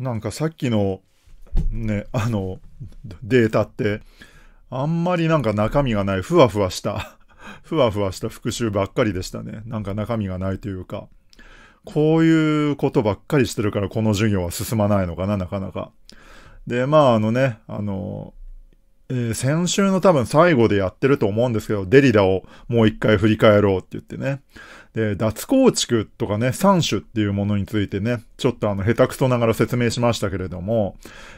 なんかさっきのね、あの、データって、あんまりなんか中身がない、ふわふわした、ふわふわした復習ばっかりでしたね。なんか中身がないというか、こういうことばっかりしてるからこの授業は進まないのかな、なかなか。で、まああのね、あの、えー、先週の多分最後でやってると思うんですけど、デリダをもう一回振り返ろうって言ってね。で、脱構築とかね、三種っていうものについてね、ちょっとあの、下手くそながら説明しましたけれども、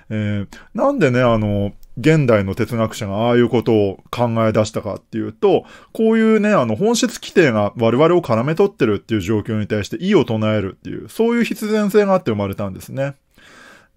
えー、なんでね、あの、現代の哲学者がああいうことを考え出したかっていうと、こういうね、あの、本質規定が我々を絡め取ってるっていう状況に対して異を唱えるっていう、そういう必然性があって生まれたんですね。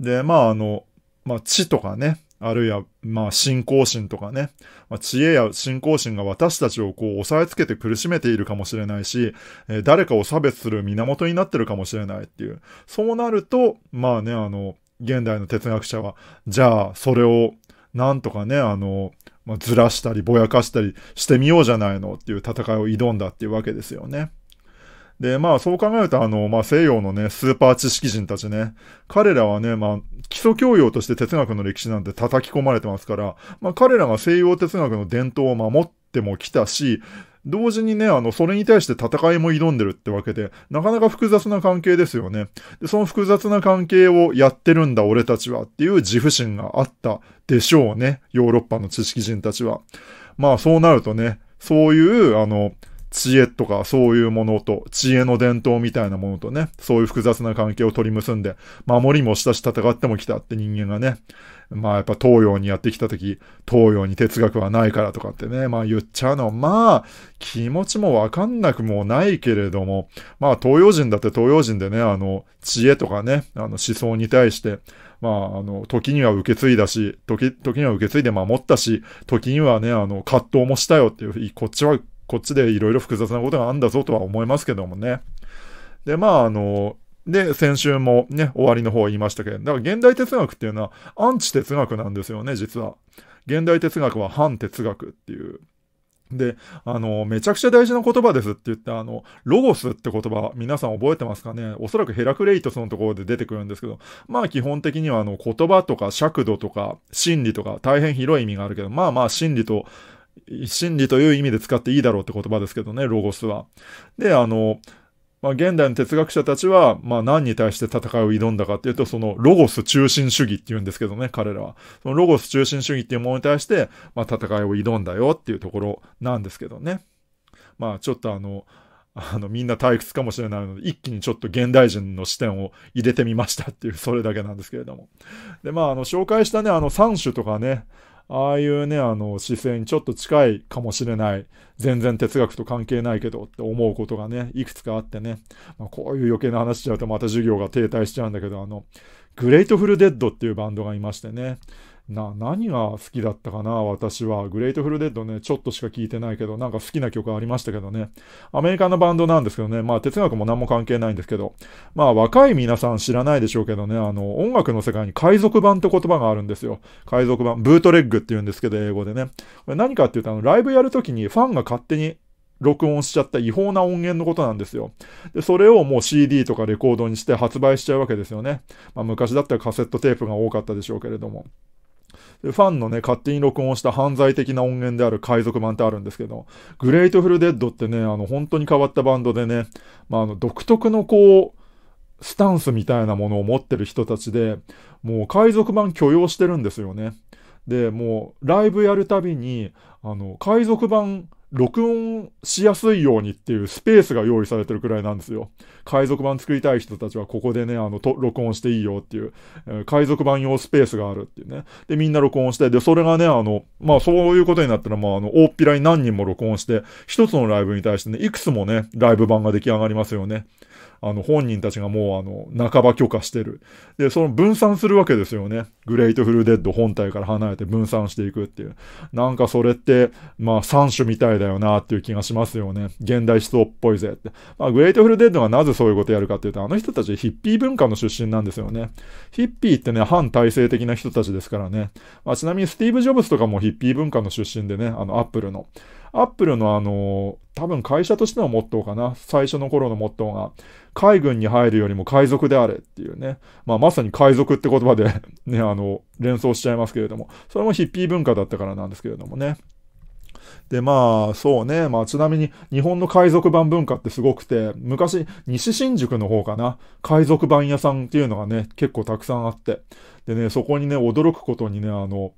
で、まああの、まあ、知とかね、あるいは、まあ、信仰心とかね、まあ、知恵や信仰心が私たちをこう、押さえつけて苦しめているかもしれないし、えー、誰かを差別する源になってるかもしれないっていう。そうなると、まあね、あの、現代の哲学者は、じゃあ、それを、なんとかね、あの、まあ、ずらしたり、ぼやかしたりしてみようじゃないのっていう戦いを挑んだっていうわけですよね。で、まあそう考えるとあの、まあ西洋のね、スーパー知識人たちね、彼らはね、まあ基礎教養として哲学の歴史なんて叩き込まれてますから、まあ彼らが西洋哲学の伝統を守っても来たし、同時にね、あの、それに対して戦いも挑んでるってわけで、なかなか複雑な関係ですよね。で、その複雑な関係をやってるんだ俺たちはっていう自負心があったでしょうね。ヨーロッパの知識人たちは。まあそうなるとね、そういう、あの、知恵とかそういうものと、知恵の伝統みたいなものとね、そういう複雑な関係を取り結んで、守りもしたし戦っても来たって人間がね、まあやっぱ東洋にやってきた時、東洋に哲学はないからとかってね、まあ言っちゃうの。まあ、気持ちもわかんなくもないけれども、まあ東洋人だって東洋人でね、あの、知恵とかね、あの思想に対して、まあ、あの、時には受け継いだし、時、時には受け継いで守ったし、時にはね、あの、葛藤もしたよっていう、こっちはこっちでいろいろ複雑なことがあるんだぞとは思いますけどもね。で、まあ、あの、で、先週もね、終わりの方言いましたけど、だから現代哲学っていうのはアンチ哲学なんですよね、実は。現代哲学は反哲学っていう。で、あの、めちゃくちゃ大事な言葉ですって言って、あの、ロゴスって言葉、皆さん覚えてますかねおそらくヘラクレイトスのところで出てくるんですけど、まあ基本的にはあの、言葉とか尺度とか真理とか大変広い意味があるけど、まあまあ真理と真理という意味で使っていいだろうって言葉ですけどね、ロゴスは。で、あの、まあ、現代の哲学者たちは、まあ、何に対して戦いを挑んだかっていうと、そのロゴス中心主義って言うんですけどね、彼らは。そのロゴス中心主義っていうものに対して、まあ、戦いを挑んだよっていうところなんですけどね。まあ、ちょっとあの、あの、みんな退屈かもしれないので、一気にちょっと現代人の視点を入れてみましたっていう、それだけなんですけれども。で、まあ、あの、紹介したね、あの、三種とかね、ああいうね、あの、姿勢にちょっと近いかもしれない。全然哲学と関係ないけどって思うことがね、いくつかあってね。まあ、こういう余計な話しちゃうとまた授業が停滞しちゃうんだけど、あの、グレートフルデッドっていうバンドがいましてね。な、何が好きだったかな、私は。グレートフルデッドね、ちょっとしか聴いてないけど、なんか好きな曲ありましたけどね。アメリカのバンドなんですけどね、まあ哲学も何も関係ないんですけど、まあ若い皆さん知らないでしょうけどね、あの、音楽の世界に海賊版って言葉があるんですよ。海賊版、ブートレッグって言うんですけど、英語でね。これ何かっていうと、あの、ライブやるときにファンが勝手に録音しちゃった違法な音源のことなんですよ。で、それをもう CD とかレコードにして発売しちゃうわけですよね。まあ、昔だったらカセットテープが多かったでしょうけれども。ファンのね、勝手に録音した犯罪的な音源である海賊版ってあるんですけど、グレートフルデッドってね、あの、本当に変わったバンドでね、まあ、あの、独特のこう、スタンスみたいなものを持ってる人たちで、もう海賊版許容してるんですよね。で、もう、ライブやるたびに、あの、海賊版録音しやすいようにっていうスペースが用意されてるくらいなんですよ。海賊版作りたい人たちはここでね、あの、と録音していいよっていう、えー、海賊版用スペースがあるっていうね。で、みんな録音して、で、それがね、あの、まあ、そういうことになったら、まあ、あの、大っぴらに何人も録音して、一つのライブに対してね、いくつもね、ライブ版が出来上がりますよね。あの、本人たちがもう、あの、半ば許可してる。で、その分散するわけですよね。グレイトフルデッド本体から離れて分散していくっていう。なんかそれって、まあ、三種みたいだよなっていう気がしますよね。現代思想っぽいぜって。まあ、グレイトフルデッドがなぜそういうことやるかっていうと、あの人たちヒッピー文化の出身なんですよね。ヒッピーってね、反体制的な人たちですからね。まあ、ちなみにスティーブ・ジョブズとかもヒッピー文化の出身でね、あの、アップルの。アップルのあの、多分会社としてのモットーかな。最初の頃のモットーが、海軍に入るよりも海賊であれっていうね。まあまさに海賊って言葉で ね、あの、連想しちゃいますけれども、それもヒッピー文化だったからなんですけれどもね。で、まあ、そうね。まあ、ちなみに、日本の海賊版文化ってすごくて、昔、西新宿の方かな。海賊版屋さんっていうのがね、結構たくさんあって。でね、そこにね、驚くことにね、あの、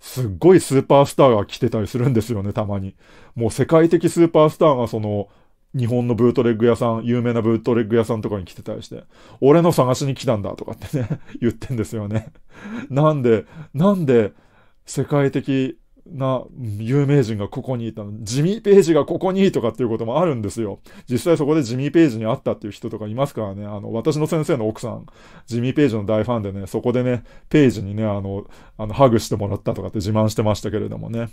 すっごいスーパースターが来てたりするんですよね、たまに。もう世界的スーパースターがその、日本のブートレッグ屋さん、有名なブートレッグ屋さんとかに来てたりして、俺の探しに来たんだとかってね 言ってんですよねなんで、なんで、世界的な有名人がここにいたの、ジミー・ページがここにとかっていうこともあるんですよ。実際そこでジミー・ページに会ったっていう人とかいますからね、あの、私の先生の奥さん、ジミー・ページの大ファンでね、そこでね、ページにね、あの、あのハグしてもらったとかって自慢してましたけれどもね。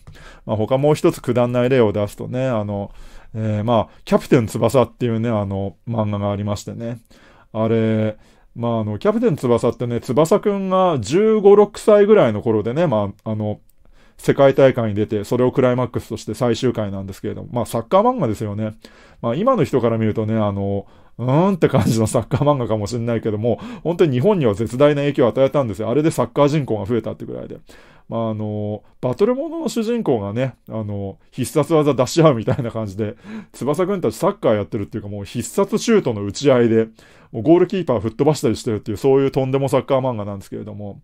まあ、他もう一つくだんない例を出すとね、あの、えー、まあ、キャプテン翼っていうね、あの、漫画がありましてね。あれ、まあ、あの、キャプテン翼ってね、翼くんが15、6歳ぐらいの頃でね、まあ、あの、世界大会に出て、それをクライマックスとして最終回なんですけれども、まあサッカー漫画ですよね。まあ今の人から見るとね、あの、うーんって感じのサッカー漫画かもしれないけども、本当に日本には絶大な影響を与えたんですよ。あれでサッカー人口が増えたってぐらいで。まああの、バトルものの主人公がね、あの、必殺技出し合うみたいな感じで、翼くんたちサッカーやってるっていうかもう必殺シュートの打ち合いで、もうゴールキーパー吹っ飛ばしたりしてるっていう、そういうとんでもサッカー漫画なんですけれども、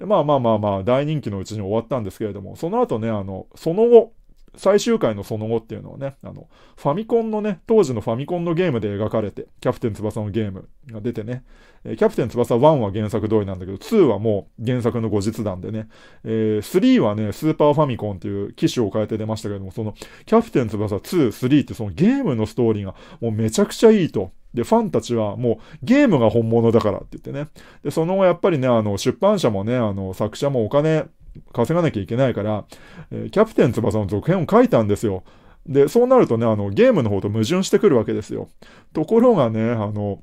まあまあまあまあ、大人気のうちに終わったんですけれども、その後ね、あの、その後、最終回のその後っていうのはね、あの、ファミコンのね、当時のファミコンのゲームで描かれて、キャプテン翼のゲームが出てね、えキャプテン翼1は原作通りなんだけど、2はもう原作の後日談でね、えー、3はね、スーパーファミコンっていう機種を変えて出ましたけども、その、キャプテン翼2、3ってそのゲームのストーリーがもうめちゃくちゃいいと。で、ファンたちはもうゲームが本物だからって言ってね。で、その後やっぱりね、あの、出版社もね、あの、作者もお金稼がなきゃいけないから、えキャプテン翼の続編を書いたんですよ。で、そうなるとね、あの、ゲームの方と矛盾してくるわけですよ。ところがね、あの、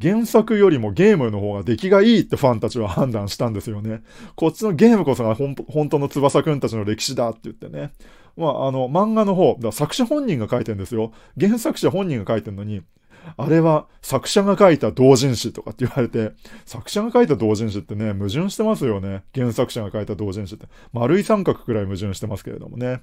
原作よりもゲームの方が出来がいいってファンたちは判断したんですよね。こっちのゲームこそが本当の翼くんたちの歴史だって言ってね。まあ、あの、漫画の方、だ作者本人が書いてんですよ。原作者本人が書いてんのに、あれは作者が書いた同人誌とかって言われて、作者が書いた同人誌ってね、矛盾してますよね。原作者が書いた同人誌って。丸い三角くらい矛盾してますけれどもね。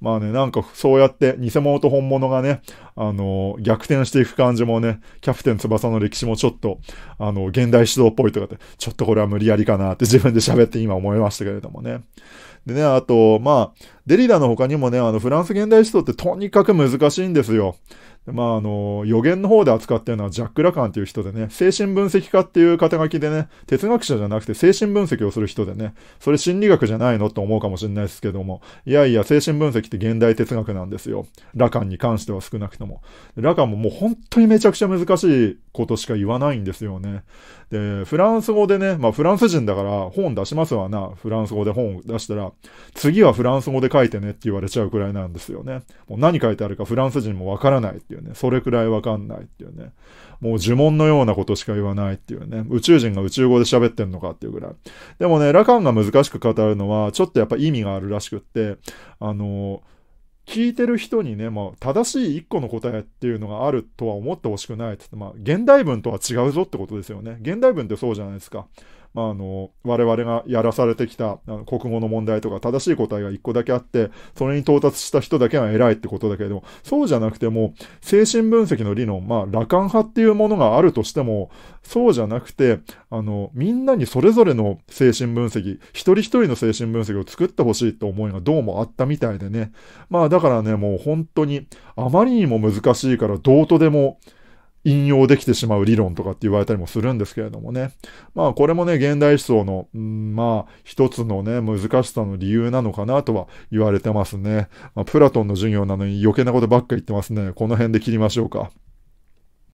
まあね、なんかそうやって偽物と本物がね、あの、逆転していく感じもね、キャプテン翼の歴史もちょっと、あの、現代指導っぽいとかって、ちょっとこれは無理やりかなって自分で喋って今思いましたけれどもね。でね、あと、まあ、デリダの他にもね、あの、フランス現代思想ってとにかく難しいんですよ。まあ、あの、予言の方で扱ってるのはジャック・ラカンっていう人でね、精神分析家っていう肩書きでね、哲学者じゃなくて精神分析をする人でね、それ心理学じゃないのと思うかもしれないですけども、いやいや、精神分析って現代哲学なんですよ。ラカンに関しては少なくとも。ラカンももう本当にめちゃくちゃ難しいことしか言わないんですよね。で、フランス語でね、まあフランス人だから本出しますわな、フランス語で本を出したら、次はフランス語で書いてねって言われちゃうくらいなんですよね。もう何書いてあるかフランス人もわからないっていううね。それくらいわかんないっていうね。もう呪文のようなことしか言わないっていうね。宇宙人が宇宙語で喋ってんのかっていうぐらい。でもね、ラカンが難しく語るのは、ちょっとやっぱ意味があるらしくって、あの、聞いてる人にね、まあ、正しい一個の答えっていうのがあるとは思ってほしくないってって、まあ、現代文とは違うぞってことですよね。現代文ってそうじゃないですか。まあ、あの、我々がやらされてきた、国語の問題とか、正しい答えが一個だけあって、それに到達した人だけが偉いってことだけど、そうじゃなくても、精神分析の理論、まあ、羅漢派っていうものがあるとしても、そうじゃなくて、あの、みんなにそれぞれの精神分析、一人一人の精神分析を作ってほしいって思いがどうもあったみたいでね。まあ、だからね、もう本当に、あまりにも難しいから、どうとでも、引用できてしまう理論とかって言われたりもするんですけれどもね。まあこれもね、現代思想の、ん、まあ一つのね、難しさの理由なのかなとは言われてますね。まあ、プラトンの授業なのに余計なことばっか言ってますね。この辺で切りましょうか。